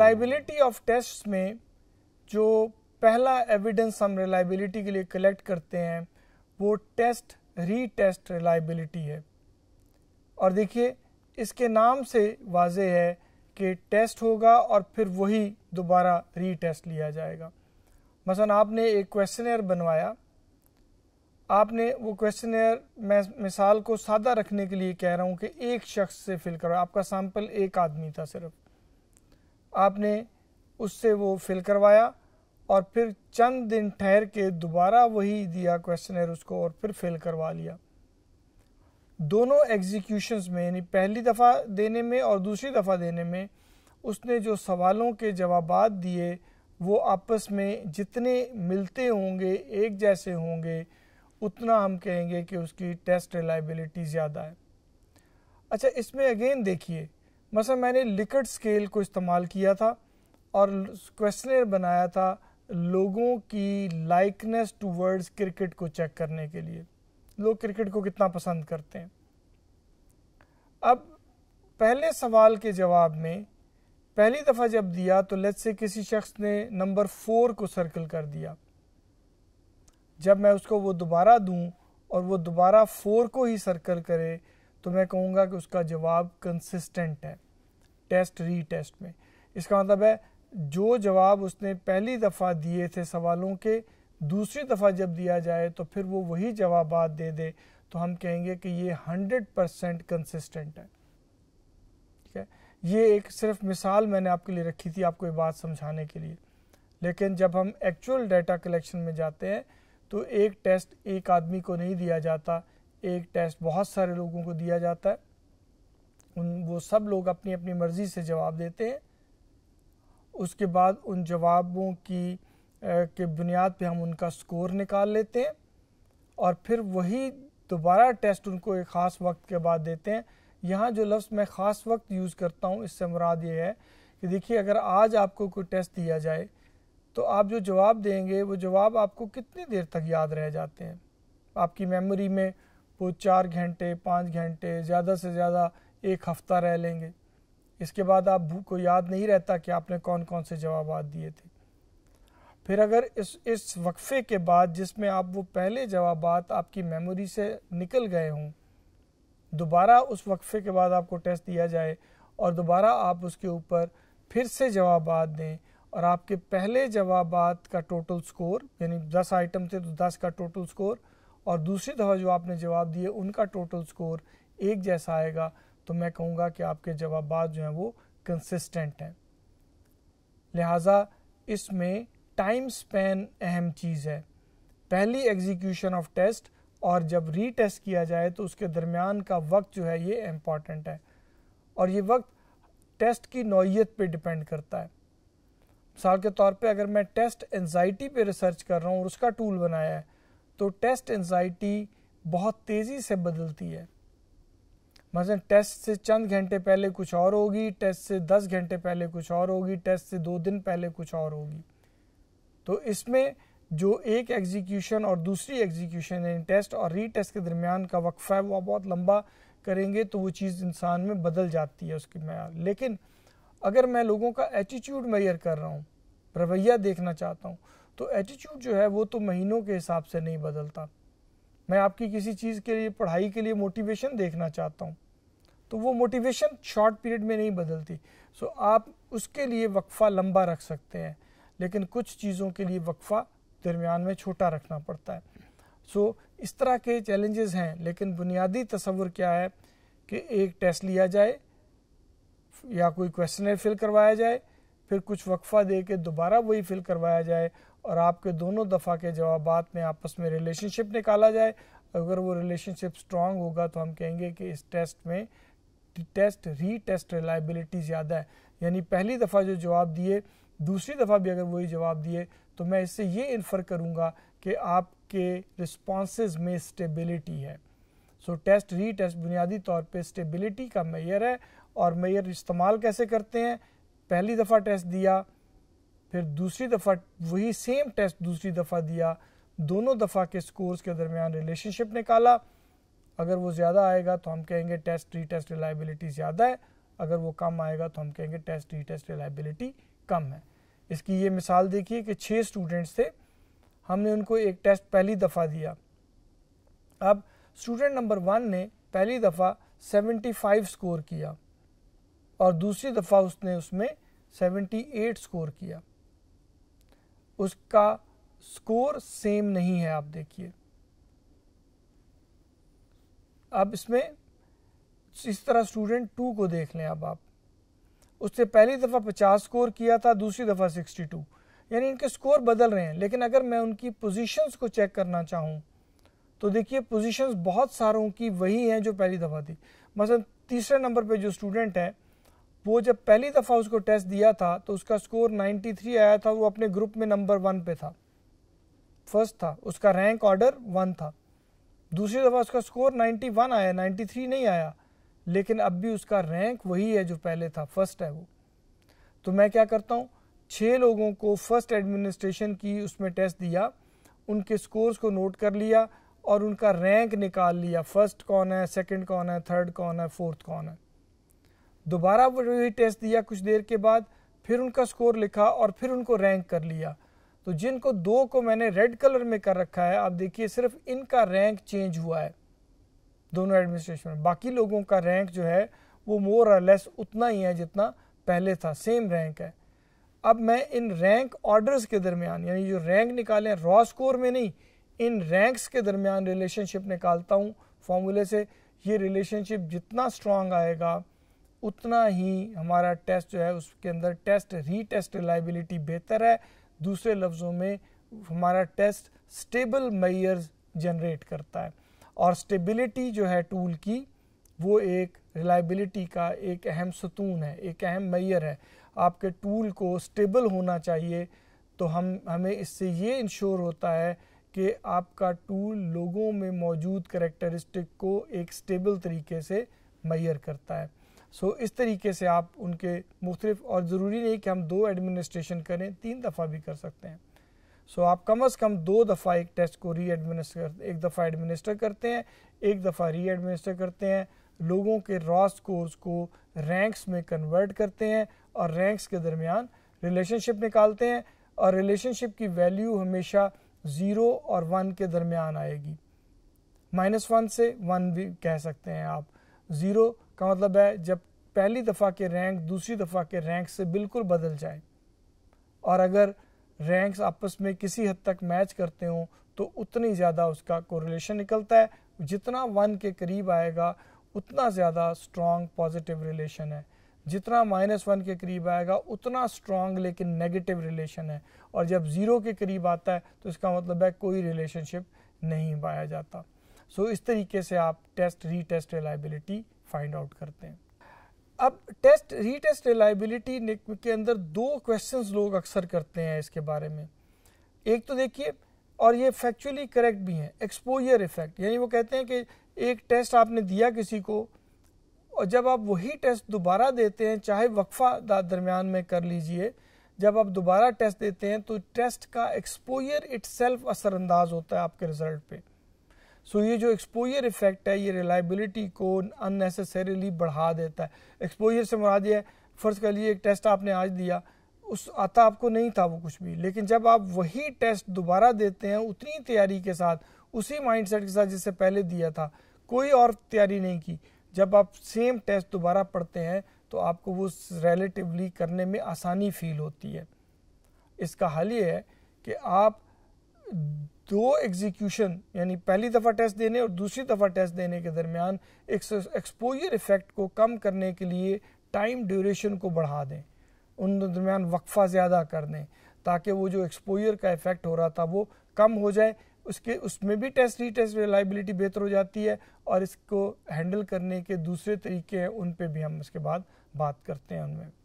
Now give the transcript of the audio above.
reliability of test में जो पहला एविडेंस हम रिलायबिलिटी के लिए कलेक्ट करते हैं वो टेस्ट री टेस्ट रिलायबिलिटी है और देखिए इसके नाम से वाज है कि टेस्ट होगा और फिर वही दोबारा री टेस्ट लिया जाएगा मसलन आपने एक क्वेश्चनर बनवाया आपने वो क्वेश्चनर मैं मिसाल को सादा रखने के लिए कह रहा हूँ कि एक शख्स से फिल करो आपका सैंपल एक आदमी था सिर्फ आपने उससे वो फिल करवाया और फिर चंद दिन ठहर के दोबारा वही दिया क्वेश्चनर उसको और फिर फिल करवा लिया दोनों एग्जीक्यूशंस में यानी पहली दफ़ा देने में और दूसरी दफ़ा देने में उसने जो सवालों के जवाब दिए वो आपस में जितने मिलते होंगे एक जैसे होंगे उतना हम कहेंगे कि उसकी टेस्ट रिलायबिलिटी ज़्यादा है अच्छा इसमें अगेन देखिए मसा मैंने लिकट स्केल को इस्तेमाल किया था और क्वेश्चनर बनाया था लोगों की लाइकनेस टू वर्ड्स क्रिकेट को चेक करने के लिए लोग क्रिकेट को कितना पसंद करते हैं अब पहले सवाल के जवाब में पहली दफ़ा जब दिया तो लेट्स से किसी शख्स ने नंबर फोर को सर्कल कर दिया जब मैं उसको वो दोबारा दूं और वो दोबारा फोर को ही सर्कल करे तो मैं कहूँगा कि उसका जवाब कंसिस्टेंट है टेस्ट री टेस्ट में इसका मतलब है जो जवाब उसने पहली दफ़ा दिए थे सवालों के दूसरी दफ़ा जब दिया जाए तो फिर वो वही जवाब दे दे तो हम कहेंगे कि ये हंड्रेड परसेंट कंसिस्टेंट है ठीक है ये एक सिर्फ मिसाल मैंने आपके लिए रखी थी आपको ये बात समझाने के लिए लेकिन जब हम एक्चुअल डाटा कलेक्शन में जाते हैं तो एक टेस्ट एक आदमी को नहीं दिया जाता एक टेस्ट बहुत सारे लोगों को दिया जाता है उन वो सब लोग अपनी अपनी मर्ज़ी से जवाब देते हैं उसके बाद उन जवाबों की के बुनियाद पे हम उनका स्कोर निकाल लेते हैं और फिर वही दोबारा टेस्ट उनको एक ख़ास वक्त के बाद देते हैं यहाँ जो लफ्ज़ मैं ख़ास वक्त यूज़ करता हूँ इससे मुराद ये है कि देखिए अगर आज आपको कोई टेस्ट दिया जाए तो आप जो जवाब देंगे वो जवाब आपको कितनी देर तक याद रह जाते हैं आपकी मेमोरी में वो चार घंटे पाँच घंटे ज़्यादा से ज़्यादा एक हफ्ता रह लेंगे इसके बाद आप को याद नहीं रहता कि आपने कौन कौन से जवाब दिए थे फिर अगर इस इस वक्फ़े के बाद जिसमें आप वो पहले जवाब आपकी मेमोरी से निकल गए हों दोबारा उस वक्फ़े के बाद आपको टेस्ट दिया जाए और दोबारा आप उसके ऊपर फिर से जवाब दें और आपके पहले जवाब का टोटल स्कोर यानी दस आइटम थे तो दस का टोटल स्कोर और दूसरी दफ़ा जो आपने जवाब दिए उनका टोटल स्कोर एक जैसा आएगा तो मैं कहूँगा कि आपके जवाब जो हैं वो कंसिस्टेंट हैं लिहाजा इसमें टाइम स्पेन अहम चीज़ है पहली एग्जीक्यूशन ऑफ टेस्ट और जब रीटेस्ट किया जाए तो उसके दरमियान का वक्त जो है ये इम्पॉर्टेंट है और ये वक्त टेस्ट की नौीयत पे डिपेंड करता है मिसाल के तौर पे अगर मैं टेस्ट एनजाइटी पे रिसर्च कर रहा हूँ और उसका टूल बनाया है तो टेस्ट एनजाइटी बहुत तेज़ी से बदलती है मसलन टेस्ट से चंद घंटे पहले कुछ और होगी टेस्ट से दस घंटे पहले कुछ और होगी टेस्ट से दो दिन पहले कुछ और होगी तो इसमें जो एक एग्जीक्यूशन और दूसरी एग्जीक्यूशन यानी टेस्ट और रीटेस्ट के दरमियान का वक्फा है वो बहुत लंबा करेंगे तो वो चीज़ इंसान में बदल जाती है उसकी मैार लेकिन अगर मैं लोगों का एटीट्यूड मैयर कर रहा हूँ रवैया देखना चाहता हूँ तो एटीट्यूड जो है वो तो महीनों के हिसाब से नहीं बदलता मैं आपकी किसी चीज़ के लिए पढ़ाई के लिए मोटिवेशन देखना चाहता हूँ तो वो मोटिवेशन शॉर्ट पीरियड में नहीं बदलती सो आप उसके लिए वक्फ़ा लंबा रख सकते हैं लेकिन कुछ चीज़ों के लिए वक्फ़ा दरमियान में छोटा रखना पड़ता है सो इस तरह के चैलेंजेस हैं लेकिन बुनियादी तस्वुर क्या है कि एक टेस्ट लिया जाए या कोई क्वेश्चनर फिल करवाया जाए फिर कुछ वक्फ़ा दे के दोबारा वही फिल करवाया जाए और आपके दोनों दफ़ा के जवाब में आपस में रिलेशनशिप निकाला जाए अगर वो रिलेशनशिप स्ट्रांग होगा तो हम कहेंगे कि इस टेस्ट में टेस्ट री टेस्ट रिलायबिलिटी ज़्यादा है यानी पहली दफ़ा जो जवाब दिए दूसरी दफ़ा भी अगर वही जवाब दिए तो मैं इससे ये इन्फर करूँगा कि आपके रिस्पॉन्स में स्टेबिलिटी है सो टेस्ट री टेस्ट बुनियादी तौर पर स्टेबिलिटी का मैयर है और मैयर इस्तेमाल कैसे करते हैं पहली दफ़ा टेस्ट दिया फिर दूसरी दफ़ा वही सेम टेस्ट दूसरी दफ़ा दिया दोनों दफ़ा के स्कोर्स के दरमियान रिलेशनशिप निकाला अगर वो ज़्यादा आएगा तो हम कहेंगे टेस्ट री टेस्ट रिलायबिलिटी ज़्यादा है अगर वो कम आएगा तो हम कहेंगे टेस्ट री टेस्ट रिलायबिलिटी कम है इसकी ये मिसाल देखिए कि छः स्टूडेंट्स थे हमने उनको एक टेस्ट पहली दफ़ा दिया अब स्टूडेंट नंबर वन ने पहली दफ़ा सेवेंटी फाइव स्कोर किया और दूसरी दफ़ा उसने उसमें सेवेंटी एट स्कोर किया उसका स्कोर सेम नहीं है आप देखिए अब इसमें इस तरह स्टूडेंट टू को देख लें अब आप उससे पहली दफ़ा पचास स्कोर किया था दूसरी दफ़ा सिक्सटी टू यानी इनके स्कोर बदल रहे हैं लेकिन अगर मैं उनकी पोजीशंस को चेक करना चाहूं तो देखिए पोजीशंस बहुत सारों की वही हैं जो पहली दफ़ा थी मतलब तीसरे नंबर पे जो स्टूडेंट है वो जब पहली दफ़ा उसको टेस्ट दिया था तो उसका स्कोर 93 आया था वो अपने ग्रुप में नंबर वन पे था फर्स्ट था उसका रैंक ऑर्डर वन था दूसरी दफ़ा उसका स्कोर 91 आया 93 नहीं आया लेकिन अब भी उसका रैंक वही है जो पहले था फर्स्ट है वो तो मैं क्या करता हूँ छः लोगों को फर्स्ट एडमिनिस्ट्रेशन की उसमें टेस्ट दिया उनके स्कोर्स को नोट कर लिया और उनका रैंक निकाल लिया फर्स्ट कौन है सेकंड कौन है थर्ड कौन है फोर्थ कौन है दोबारा वही टेस्ट दिया कुछ देर के बाद फिर उनका स्कोर लिखा और फिर उनको रैंक कर लिया तो जिनको दो को मैंने रेड कलर में कर रखा है आप देखिए सिर्फ इनका रैंक चेंज हुआ है दोनों एडमिनिस्ट्रेशन में बाकी लोगों का रैंक जो है वो मोर और लेस उतना ही है जितना पहले था सेम रैंक है अब मैं इन रैंक ऑर्डर्स के दरमियान यानी जो रैंक निकालें रॉ स्कोर में नहीं इन रैंक्स के दरमियान रिलेशनशिप निकालता हूँ फॉर्मूले से ये रिलेशनशिप जितना स्ट्रॉन्ग आएगा उतना ही हमारा टेस्ट जो है उसके अंदर टेस्ट रीटेस्ट रिलायबिलिटी बेहतर है दूसरे लफ्ज़ों में हमारा टेस्ट स्टेबल मैयर्स जनरेट करता है और स्टेबिलिटी जो है टूल की वो एक रिलायबिलिटी का एक अहम सतून है एक अहम मैयर है आपके टूल को स्टेबल होना चाहिए तो हम हमें इससे ये इंश्योर होता है कि आपका टूल लोगों में मौजूद करेक्टरिस्टिक को एक स्टेबल तरीके से मैयर करता है सो इस तरीके से आप उनके मुख्तलिफ और ज़रूरी नहीं कि हम दो एडमिनिस्ट्रेशन करें तीन दफ़ा भी कर सकते हैं सो आप कम अज़ कम दो दफ़ा एक टेस्ट को री एडमिनिस्टर एक दफ़ा एडमिनिस्टर करते हैं एक दफ़ा री एडमिनिस्टर करते हैं लोगों के रॉ स्कोर्स को रैंक्स में कन्वर्ट करते हैं और रैंक्स के दरमियान रिलेशनशिप निकालते हैं और रिलेशनशिप की वैल्यू हमेशा ज़ीरो और वन के दरमियान आएगी माइनस वन से वन भी कह सकते हैं आप ज़ीरो का मतलब है जब पहली दफ़ा के रैंक दूसरी दफ़ा के रैंक से बिल्कुल बदल जाए और अगर रैंक्स आपस में किसी हद तक मैच करते हों तो उतनी ज़्यादा उसका कोरिलेशन निकलता है जितना वन के करीब आएगा उतना ज़्यादा स्ट्रॉन्ग पॉजिटिव रिलेशन है जितना माइनस वन के करीब आएगा उतना स्ट्रॉन्ग लेकिन नेगेटिव रिलेशन है और जब ज़ीरो के करीब आता है तो इसका मतलब है कोई रिलेशनशिप नहीं पाया जाता सो so, इस तरीके से आप test retest reliability find out करते हैं अब टेस्ट रीटेस्ट रिलायबिलिटी के अंदर दो क्वेश्चंस लोग अक्सर करते हैं इसके बारे में एक तो देखिए और ये फैक्चुअली करेक्ट भी हैं एक्सपोजर इफेक्ट यानी वो कहते हैं कि एक टेस्ट आपने दिया किसी को और जब आप वही टेस्ट दोबारा देते हैं चाहे वक्फा दरमियान में कर लीजिए जब आप दोबारा टेस्ट देते हैं तो टेस्ट का एक्सपोजर इट असरअंदाज होता है आपके रिजल्ट पे सो so, ये जो एक्सपोजर इफेक्ट है ये रिलायबिलिटी को अननेसेसरीली बढ़ा देता है एक्सपोजर से मुराद ये फ़र्ज़ कर लिए एक टेस्ट आपने आज दिया उस आता आपको नहीं था वो कुछ भी लेकिन जब आप वही टेस्ट दोबारा देते हैं उतनी तैयारी के साथ उसी माइंडसेट के साथ जिससे पहले दिया था कोई और तैयारी नहीं की जब आप सेम टेस्ट दोबारा पढ़ते हैं तो आपको वो रिलेटिवली करने में आसानी फील होती है इसका हल ये है कि आप दो एग्जीक्यूशन यानी पहली दफ़ा टेस्ट देने और दूसरी दफ़ा टेस्ट देने के दरमियान एक्सपोजर इफ़ेक्ट को कम करने के लिए टाइम ड्यूरेशन को बढ़ा दें उन दरमियान वक्फ़ा ज़्यादा कर दें ताकि वो जो एक्सपोजर का इफ़ेक्ट हो रहा था वो कम हो जाए उसके उसमें भी टेस्ट री टेस्ट बेहतर हो जाती है और इसको हैंडल करने के दूसरे तरीके हैं उन पर भी हम उसके बाद बात करते हैं उनमें